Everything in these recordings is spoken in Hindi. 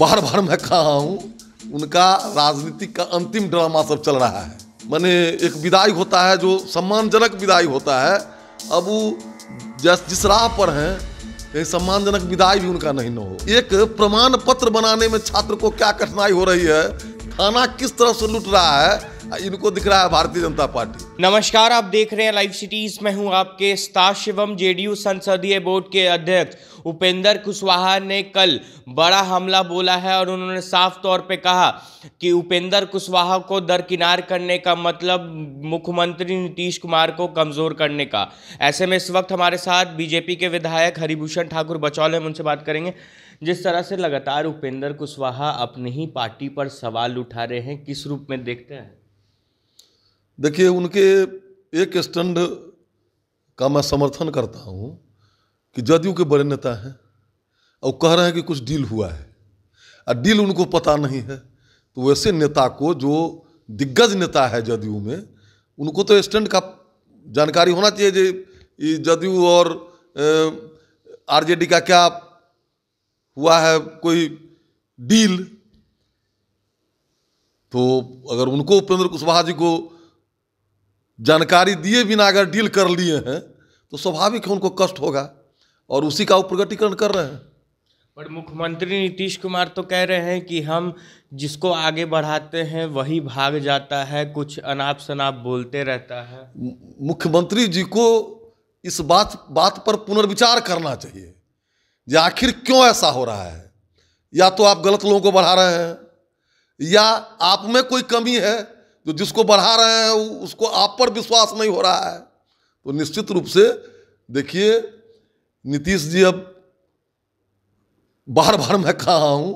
बार बार मैं कहा हूँ उनका राजनीति का अंतिम ड्रामा सब चल रहा है मैंने एक विदाई होता है जो सम्मानजनक विदाई होता है अब वो जैस जिस राह पर हैं कहीं सम्मानजनक विदाई भी उनका नहीं न हो एक प्रमाण पत्र बनाने में छात्र को क्या कठिनाई हो रही है थाना किस तरह से लुट रहा है इनको दिख रहा है भारतीय जनता पार्टी नमस्कार आप देख रहे हैं लाइव सिटीज में हूं आपके स्टार शिवम जेडीयू संसदीय बोर्ड के अध्यक्ष उपेंद्र कुशवाहा ने कल बड़ा हमला बोला है और उन्होंने साफ तौर पे कहा कि उपेंद्र कुशवाहा को दरकिनार करने का मतलब मुख्यमंत्री नीतीश कुमार को कमज़ोर करने का ऐसे में इस वक्त हमारे साथ बीजेपी के विधायक हरिभूषण ठाकुर बचौल हैं उनसे बात करेंगे जिस तरह से लगातार उपेंद्र कुशवाहा अपनी ही पार्टी पर सवाल उठा रहे हैं किस रूप में देखते हैं देखिए उनके एक स्टैंड का मैं समर्थन करता हूँ कि जदयू के बड़े नेता हैं और कह रहे हैं कि कुछ डील हुआ है और डील उनको पता नहीं है तो वैसे नेता को जो दिग्गज नेता है जदयू में उनको तो स्टैंड का जानकारी होना चाहिए जी जदयू और आरजेडी का क्या हुआ है कोई डील तो अगर उनको उपेंद्र कुशवाहा जी को जानकारी दिए बिना अगर डील कर लिए हैं तो स्वाभाविक है उनको कष्ट होगा और उसी का वो कर रहे हैं पर मुख्यमंत्री नीतीश कुमार तो कह रहे हैं कि हम जिसको आगे बढ़ाते हैं वही भाग जाता है कुछ अनाप शनाप बोलते रहता है मुख्यमंत्री जी को इस बात बात पर पुनर्विचार करना चाहिए जो आखिर क्यों ऐसा हो रहा है या तो आप गलत लोगों को बढ़ा रहे हैं या आप में कोई कमी है जो जिसको बढ़ा रहे हैं उसको आप पर विश्वास नहीं हो रहा है तो निश्चित रूप से देखिए नीतीश जी अब बार बार मैं कहा हूँ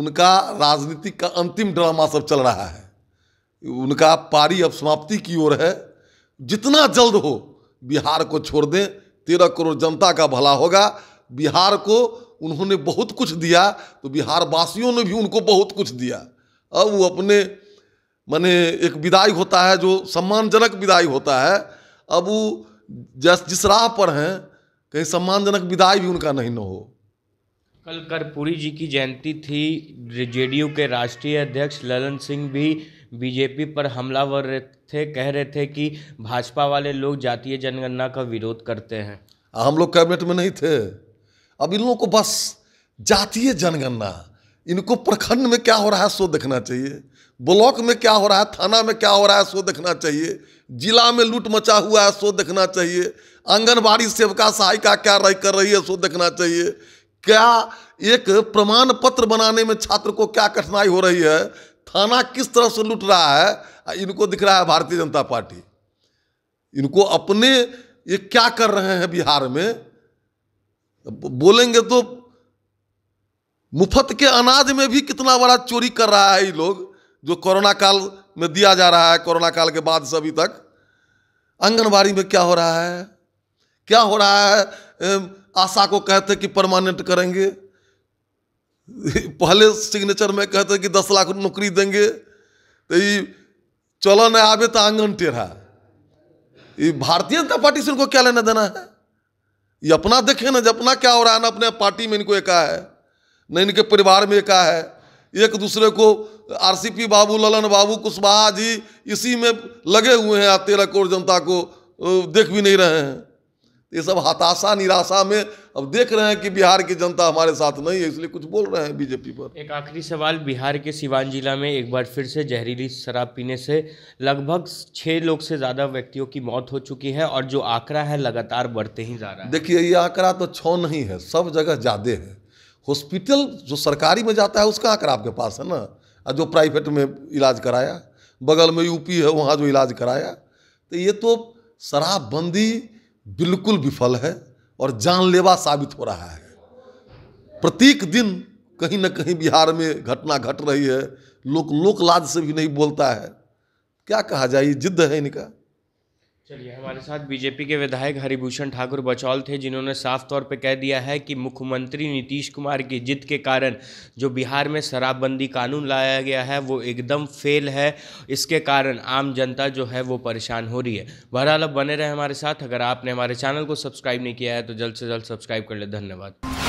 उनका राजनीति का अंतिम ड्रामा सब चल रहा है उनका पारी अब समाप्ति की ओर है जितना जल्द हो बिहार को छोड़ दें तेरह करोड़ जनता का भला होगा बिहार को उन्होंने बहुत कुछ दिया तो बिहार वासियों ने भी उनको बहुत कुछ दिया अब वो अपने माने एक विदाई होता है जो सम्मानजनक विदाई होता है अब वो जस जिस राह पर हैं कहीं सम्मानजनक विदाई भी उनका नहीं न हो कल कर्पूरी जी की जयंती थी जे के राष्ट्रीय अध्यक्ष ललन सिंह भी बीजेपी पर हमलावर थे कह रहे थे कि भाजपा वाले लोग जातीय जनगणना का विरोध करते हैं हम लोग कैबिनेट में नहीं थे अब इन लोगों को बस जातीय जनगणना इनको प्रखंड में क्या हो रहा है सो देखना चाहिए ब्लॉक में क्या हो रहा है थाना में क्या हो रहा है सो देखना चाहिए जिला में लूट मचा हुआ है सो देखना चाहिए आंगनबाड़ी सेवका सहायिका क्या रह कर रही है सो देखना चाहिए क्या एक प्रमाण पत्र बनाने में छात्र को क्या कठिनाई हो रही है थाना किस तरह से लूट रहा है इनको दिख रहा है भारतीय जनता पार्टी इनको अपने ये क्या कर रहे हैं बिहार में बोलेंगे तो मुफ्त के अनाज में भी कितना बड़ा चोरी कर रहा है ये लोग जो कोरोना काल में दिया जा रहा है कोरोना काल के बाद से अभी तक आंगनबाड़ी में क्या हो रहा है क्या हो रहा है आशा को कहते कि परमानेंट करेंगे पहले सिग्नेचर में कहते कि दस लाख नौकरी देंगे तो ये चलो न आवे तो आंगन टेढ़ा ये भारतीय जनता पार्टी से इनको क्या लेना देना है ये अपना देखे ना जब अपना क्या हो रहा है ना अपने पार्टी में इनको एक है न इनके परिवार में का है एक दूसरे को आरसीपी बाबू ललन बाबू कुशवाहा जी इसी में लगे हुए हैं तेरह करोड़ जनता को देख भी नहीं रहे हैं ये सब हताशा निराशा में अब देख रहे हैं कि बिहार की जनता हमारे साथ नहीं है इसलिए कुछ बोल रहे हैं बीजेपी पर एक आखिरी सवाल बिहार के सिवान जिला में एक बार फिर से जहरीली शराब पीने से लगभग छः लोग से ज़्यादा व्यक्तियों की मौत हो चुकी है और जो आंकड़ा है लगातार बढ़ते ही जा रहा है देखिए ये आंकड़ा तो छः नहीं है सब जगह ज़्यादा है हॉस्पिटल जो सरकारी में जाता है उसका आंकड़ा आपके पास है ना और जो प्राइवेट में इलाज कराया बगल में यूपी है वहाँ जो इलाज कराया तो ये तो शराबबंदी बिल्कुल विफल है और जानलेवा साबित हो रहा है प्रत्येक दिन कहीं ना कहीं बिहार में घटना घट रही है लोक लोकलाज से भी नहीं बोलता है क्या कहा जाए जिद्द है इनका चलिए हमारे साथ बीजेपी के विधायक हरिभूषण ठाकुर बचौल थे जिन्होंने साफ तौर पर कह दिया है कि मुख्यमंत्री नीतीश कुमार की जिद के कारण जो बिहार में शराबबंदी कानून लाया गया है वो एकदम फेल है इसके कारण आम जनता जो है वो परेशान हो रही है बहरहाल अब बने रहे हमारे साथ अगर आपने हमारे चैनल को सब्सक्राइब नहीं किया है तो जल्द से जल्द सब्सक्राइब कर ले धन्यवाद